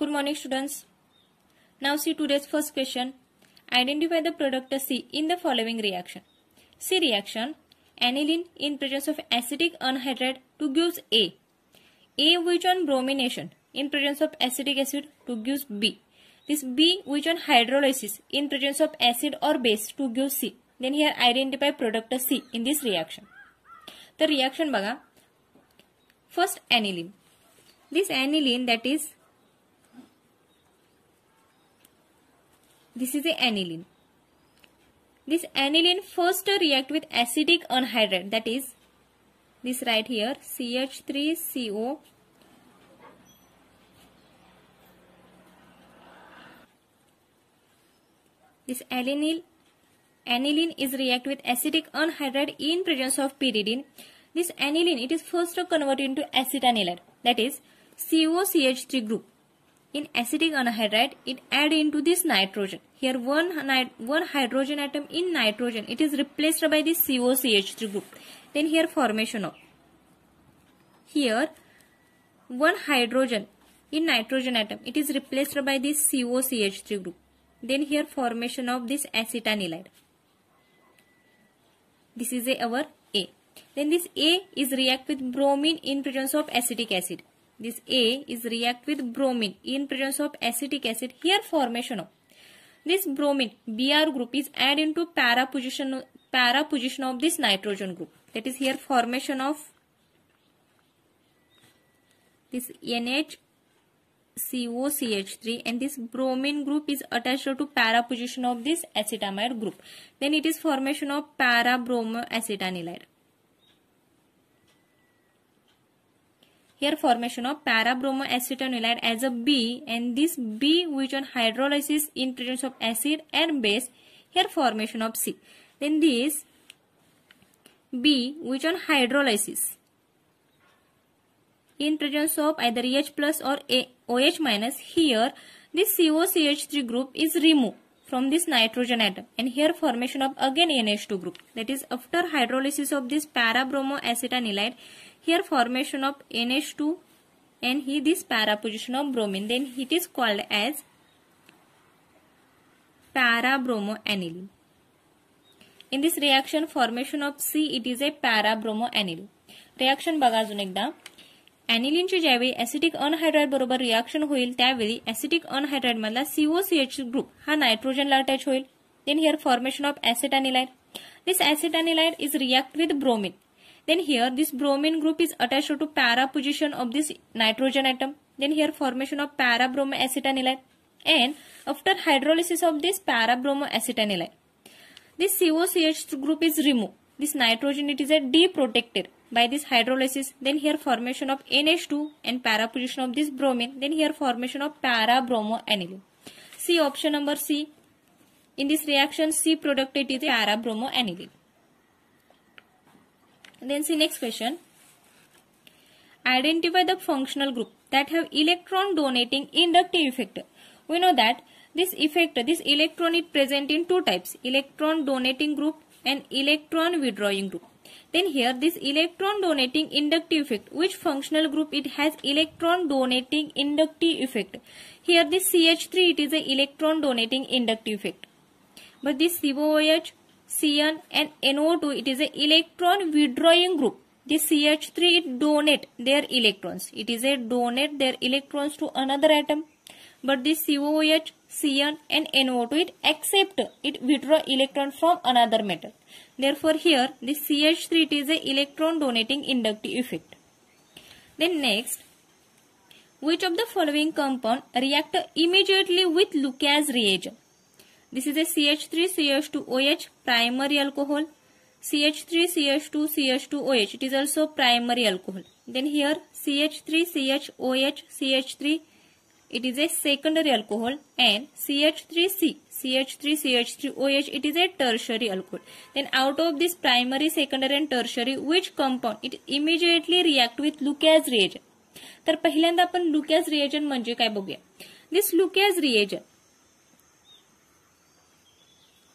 Good morning students. Now see today's first question. Identify the product C in the following reaction. C reaction aniline in presence of acetic anhydride to gives A. A which on bromination in presence of acetic acid to gives B. This B which on hydrolysis in presence of acid or base to gives C. Then here identify product C in this reaction. The reaction baga. First aniline. This aniline that is This is the aniline. This aniline first to react with acidic anhydride that is this right here CH3CO This aniline, aniline is react with acidic anhydride in presence of pyridine. This aniline it is first converted into acetanilide that is COCH3 group. In acidic anhydride, it add into this nitrogen. Here one, one hydrogen atom in nitrogen, it is replaced by this COCH3 group. Then here formation of. Here, one hydrogen in nitrogen atom, it is replaced by this COCH3 group. Then here formation of this acetanilide. This is a, our A. Then this A is react with bromine in presence of acetic acid. This A is react with bromine in presence of acetic acid. Here formation of this bromine Br group is add into para position para position of this nitrogen group. That is here formation of this NH COCH3 and this bromine group is attached to para position of this acetamide group. Then it is formation of para bromo acetanilide. Here formation of parabromoacetanolide as a B and this B which on hydrolysis in presence of acid and base. Here formation of C. Then this B which on hydrolysis in presence of either H plus or OH minus here this COCH3 group is removed from this nitrogen atom and here formation of again NH2 group that is after hydrolysis of this parabromoacetanilide formation Here formation of NH2 and here this para position of bromine. Is called is parabromo as in this reaction formation of C C is a parabromo parabromoaniline. Reaction बघा अजून एकदा अॅनिलिनची ज्यावेळी acetic अनहायड्राईड बरोबर reaction होईल त्यावेळी acetic अनहायड्राईड मधला COCH group हा नायट्रोजनला अटॅच होईल then here formation of acid this acid is react with bromine Then here this bromine group is attached to para position of this nitrogen atom. Then here formation of para bromoacetaniline and after hydrolysis of this para bromoacetaniline. This COCH group is removed. This nitrogen it is a deprotected by this hydrolysis. Then here formation of NH2 and para position of this bromine. Then here formation of para bromoaniline. See option number C. In this reaction C product it is para bromoaniline. Then see next question. Identify the functional group that have electron donating inductive effect. We know that this effect, this electron is present in two types. Electron donating group and electron withdrawing group. Then here this electron donating inductive effect. Which functional group it has electron donating inductive effect. Here this CH3 it is a electron donating inductive effect. But this COOH CN and NO2 it is an electron withdrawing group. The CH3 it donate their electrons. It is a donate their electrons to another atom. But this COOH, CN and NO2 it accept it withdraw electron from another metal. Therefore here the CH3 it is a electron donating inductive effect. Then next which of the following compound react immediately with Lucas reagent? This is a CH3CH2OH primary alcohol. CH3CH2CH2OH it is also primary alcohol. Then here CH3CHOH CH3 it is a secondary alcohol and CH3C CH3CH3OH it is a tertiary alcohol. Then out of this primary, secondary and tertiary which compound it immediately react with Lucas reagent. तर पहिल्यांदा आपण लुकॅज reagent म्हणजे काय बघूया this Lucas reagent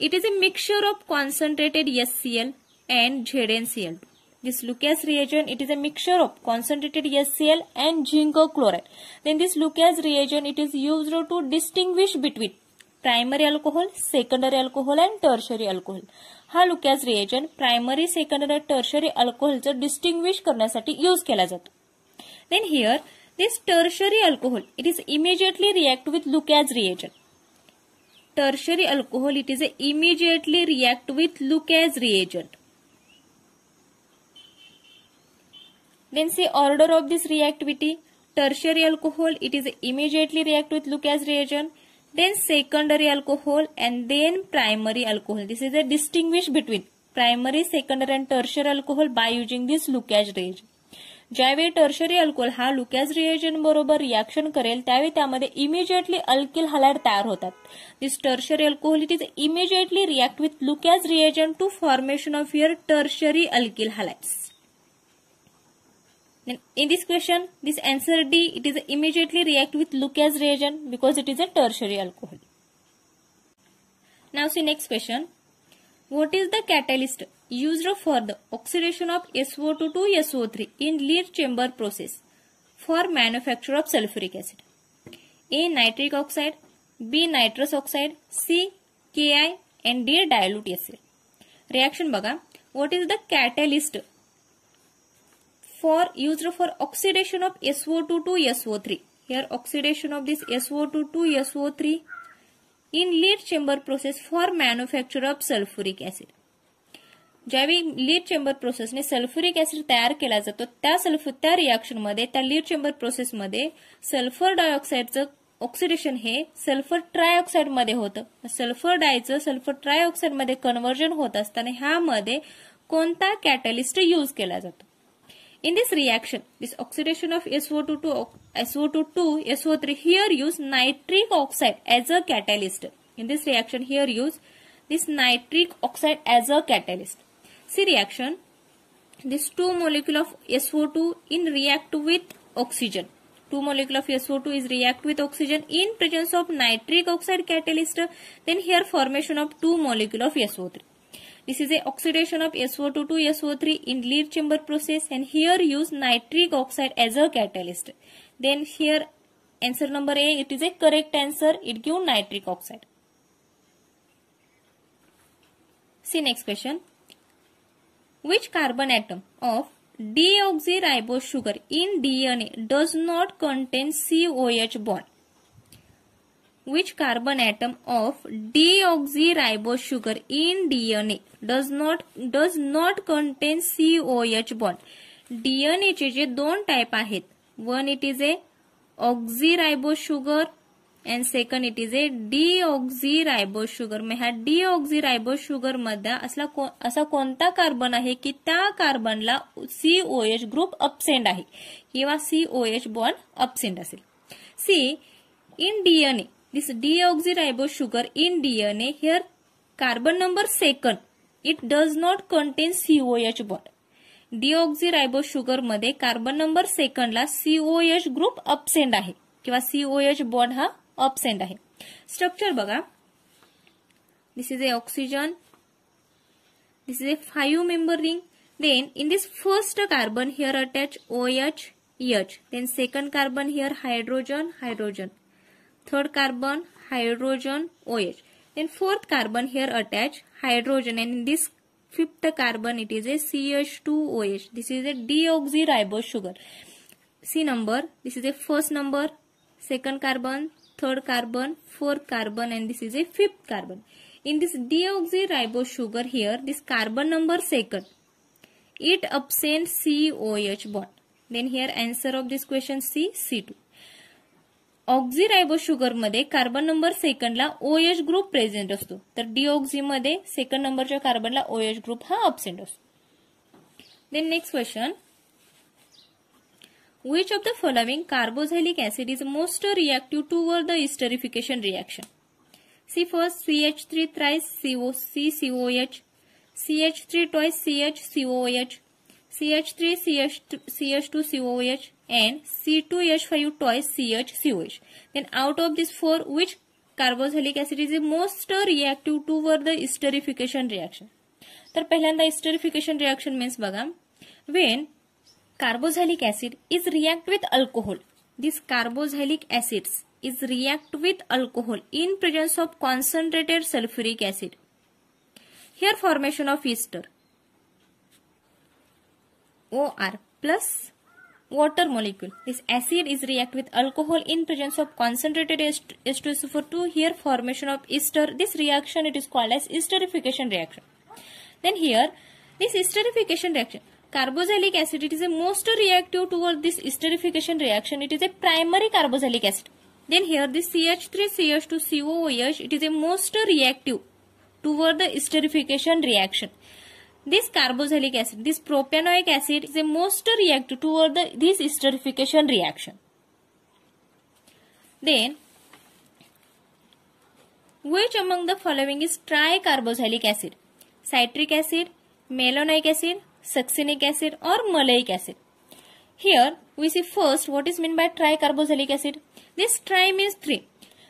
It is a mixture of concentrated SCL and ZNCL. This Lucas reagent, it is a mixture of concentrated SCL and zinc chloride. Then this Lucas reagent, it is used to distinguish between primary alcohol, secondary alcohol and tertiary alcohol. Ha Lucas reagent, primary, secondary, tertiary alcohol is a distinguish karnasati use kela jat. Then here, this tertiary alcohol, it is immediately react with Lucas reagent. tertiary alcohol it is a immediately react with Lucas reagent. Then say order of this reactivity. Tertiary alcohol it is immediately react with Lucas reagent. Then secondary alcohol and then primary alcohol. This is the distinguish between primary, secondary and tertiary alcohol by using this Lucas reagent. ज्यावेळी tertiary alcohol हा Lucas reagent बरोबर reaction करेल त्यावेळी त्यामध्ये immediately alkyl halide तयार होतात this tertiary alcohol it is immediately react with Lucas reagent to formation of your tertiary alkyl halides in this question this answer d it is immediately react with lucas reagent because it is a tertiary alcohol now see next question what is the catalyst used for the oxidation of SO2 to SO3 in Lear chamber process for manufacture of sulfuric acid. A. Nitric oxide B. Nitrous oxide C. Ki and D. Dilute acid. Reaction बघा what is the catalyst for used for oxidation of SO2 to SO3. Here oxidation of this SO2 to SO3 in lead chamber process for manufacture of sulfuric acid. ज्यावेळी lead chamber प्रोसेसने sulphuric acid तयार केला जातो त्या सल्फ त्या रिॲक्शनमध्ये त्या लीड चेंबर प्रोसेसमध्ये सल्फर डायऑक्साईडचं ऑक्सिडेशन हे सल्फर ट्रायऑक्साईडमध्ये होतं सल्फर डायचं सल्फर ट्रायऑक्साईडमध्ये कन्वर्जन होत असताना ह्यामध्ये कोणता कॅटलिस्ट यूज केला जातो in oxidation of SO two to SO two to SO three here use nitric oxide as a catalyst in this reaction here use this nitric oxide as a catalyst See reaction. This two molecule of SO2 in react with oxygen. Two molecule of SO2 is react with oxygen in presence of nitric oxide catalyst. Then here formation of two molecule of SO3. This is a oxidation of SO2 to SO3 in Lear chamber process and here use nitric oxide as a catalyst. Then here answer number A it is a correct answer. It give nitric oxide. See next question. Which carbon atom of deoxyribose sugar in DNA does not contain COH bond? Which carbon atom of deoxyribose sugar in DNA does not does not contain COH bond? DNA चे जे दोन type आहेत one it is a oxyribo sugar and second it is a D ribo sugar ह्या deoxyribo sugar मध्ये असला असा कोणता carbon आहे की त्या कार्बनला सी ओ एच ग्रुप अपसेंड आहे किंवा सी ओ एच बॉन्ड अपसेंड असेल see in DNA D ribo sugar in DNA here carbon number second it does not contain C O H bond D ribo sugar मध्ये carbon number second ला H group absent आहे किंवा ओ H bond हा ऑप्सेंट है structure बघा this is a oxygen this is a five member ring then in this first carbon here attach O H H then second carbon here hydrogen hydrogen third carbon hydrogen O H then fourth carbon here attach hydrogen and in this fifth carbon it is a C H two O H this is a deoxyribo sugar C number this is a first number second carbon third carbon, fourth carbon and this is a fifth carbon. In this deoxyribose sugar here, this carbon number second, it absent COH bond. Then here answer of this question C, C2. carbon second la carbon number सेकंडला OH group present असतो तर second second नंबरच्या कार्बनला OH group हा absent असतो Then next question. Which of the following carboxylic acid is most reactive toward the esterification reaction? See first CH3 thrice COCCOH, CH3 twice CHCOH, CH3 CH, CH2COH and C2H5 twice CHCOH. Then out of these four, which carboxylic acid is most reactive toward the esterification reaction तर पहिल्यांदा esterification reaction means बघा when carboxylic acid is react with alcohol this carboxylic acids is react with alcohol in presence of concentrated sulfuric acid here formation of ester or plus water molecule this acid is react with alcohol in presence of concentrated H2SO4 here formation of ester this reaction it is called as esterification reaction then here this esterification reaction Carboxylic acid it is a most reactive toward this esterification reaction. It is a primary carboxylic acid. Then here this CH3CH2COOH it is a most reactive toward the esterification reaction. This carboxylic acid, this propanoic acid is a most reactive toward the, this esterification reaction. Then which among the following is tricarboxylic acid? Citric acid, malonic acid, succinic acid or malic acid. Here we see first what is meant by tricarboxylic acid. This tri means 3.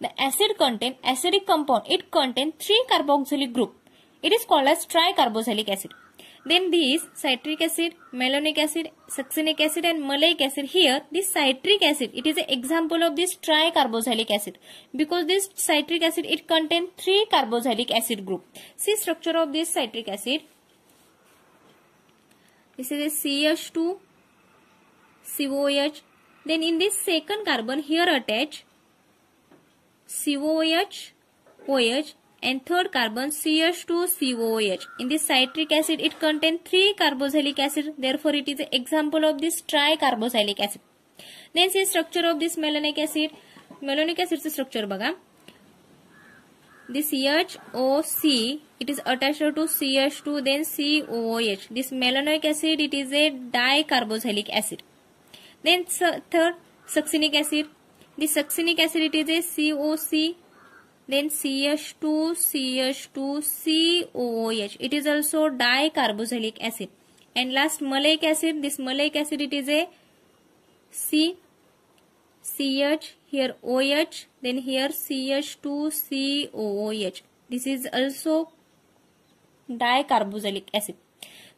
The acid contain acidic compound. It contains 3 carboxylic group. It is called as tricarboxylic acid. Then these citric acid, malonic acid, succinic acid and malic acid here this citric acid it is an example of this tricarboxylic acid because this citric acid it contains 3 carboxylic acid group. See structure of this citric acid this is a ch2 COH. Then in this second carbon here attach COH, OH and third carbon CH2COH. In this citric acid it contains 3 carboxylic acid therefore it is an example of this tricarboxylic acid. Then see structure of this malonic acid. Malonic acid structure बघा. This CH, OC It is attached to CH2 then COOH. This malonic acid it is a dicarboxylic acid. Then third succinic acid. This succinic acid it is a COC then CH2 CH2 COOH. It is also dicarboxylic acid. And last malic acid. This malic acid it is a C CH here OH then here CH2 COOH. This is also dicarboxylic acid.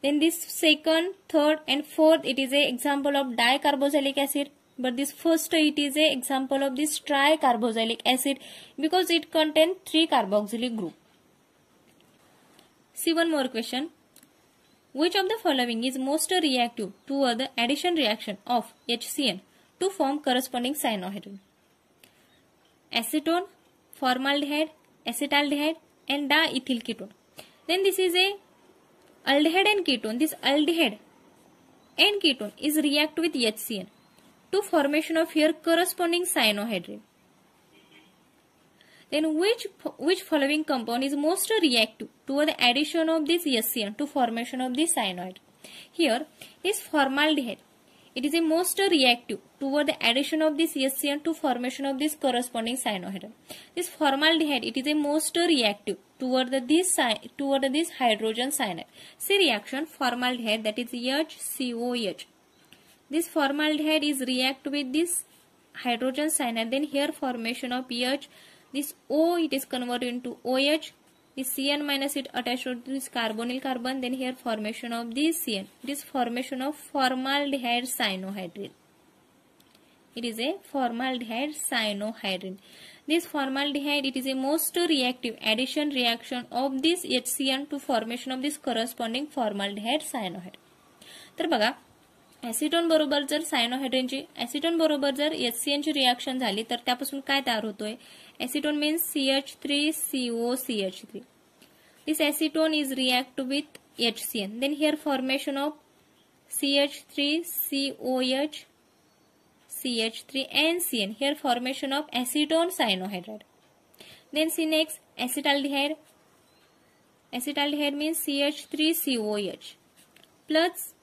Then this second, third and fourth it is a example of dicarboxylic acid but this first it is a example of this tricarboxylic acid because it contains three carboxylic group. See one more question. Which of the following is most reactive toward the addition reaction of HCN to form corresponding cyanohydrin? Acetone, formaldehyde, acetaldehyde and diethyl ketone. Then this is a aldehyde and ketone. This aldehyde and ketone is react with HCN to formation of here corresponding cyanohydrin. Then which which following compound is most reactive toward the addition of this HCN to formation of this cyanide? Here is formaldehyde it is a most reactive toward the addition of this SCN to formation of this corresponding cyanohedron. This formaldehyde, it is a most reactive toward the, this toward this hydrogen cyanide. See reaction formaldehyde that is HCOH. This formaldehyde is react with this hydrogen cyanide. Then here formation of H. This O it is converted into OH This cn minus it attached to this carbonyl carbon then here formation of this cn it is formation of formaldehyde cyanohydrin. it is a formaldehyde cyanohydrin. this formaldehyde it is a most reactive addition reaction of this HCN to formation of this corresponding formaldehyde cyanohydrin. तर बघा ऍसिटोन बरोबर जर सायनोहायड्रेनची ऍसिटोन बरोबर जर एचसीएनची reaction झाली तर त्यापासून काय तयार होतोय Acetone means CH3COCH3. This acetone is react with HCN. Then here formation of CH3COH CH3 and CN. Here formation of acetone cyanohydride. Then see next acetaldehyde. Acetaldehyde means CH3COH plus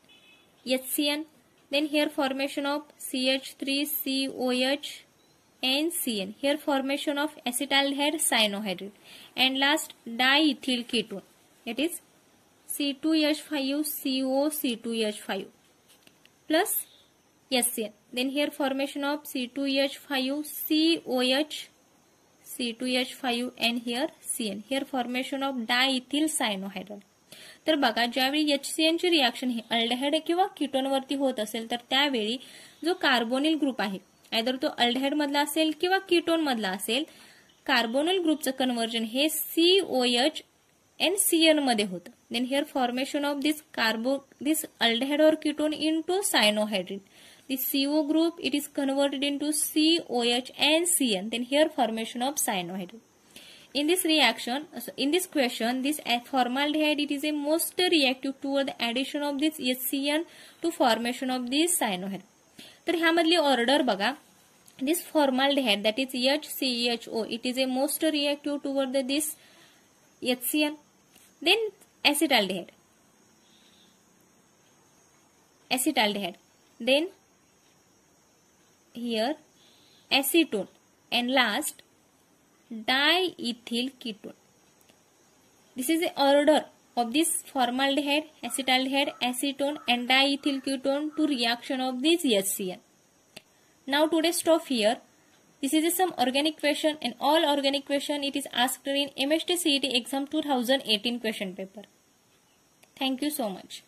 HCN. Then here formation of CH3COH NCN. Here formation of acetaldehyde cyanohydrate. And last diethyl ketone. That is C2H5COC2H5 plus SCN. Then here formation of C2H5COH C2H5 and here CN. Here formation of diethyl cyanohydrate. तर बघा ज्यावेळी H C एनची reaction ही अल्डहाइड किंवा किटोनवरती होत असेल तर त्यावेळी जो carbonyl group आहे आयदर तो अल्डहाइड मधला असेल किंवा किटोन मधला असेल कार्बोनल ग्रुपचं कन्व्हर्जन हे C O H N CN मध्ये होतं then here formation of this carbo this aldehyde or ketone into cyanohydrate this CO group it is converted into C O H N C N then here formation of cyanohydrate in this reaction this this question this it it a most most most the addition of this S C N to formation of this cyanohydrin तर ह्यामधली order बघा this formaldehyde that is H C H O it is a most reactive toward the this H C L then acetaldehyde acetaldehyde then here acetone and last diethyl ketone this is a order of this formaldehyde, acetaldehyde, acetone and diethyl ketone, to reaction of this HCN. Now today stop here. This is some organic question and all organic question it is asked in MHT CET exam 2018 question paper. Thank you so much.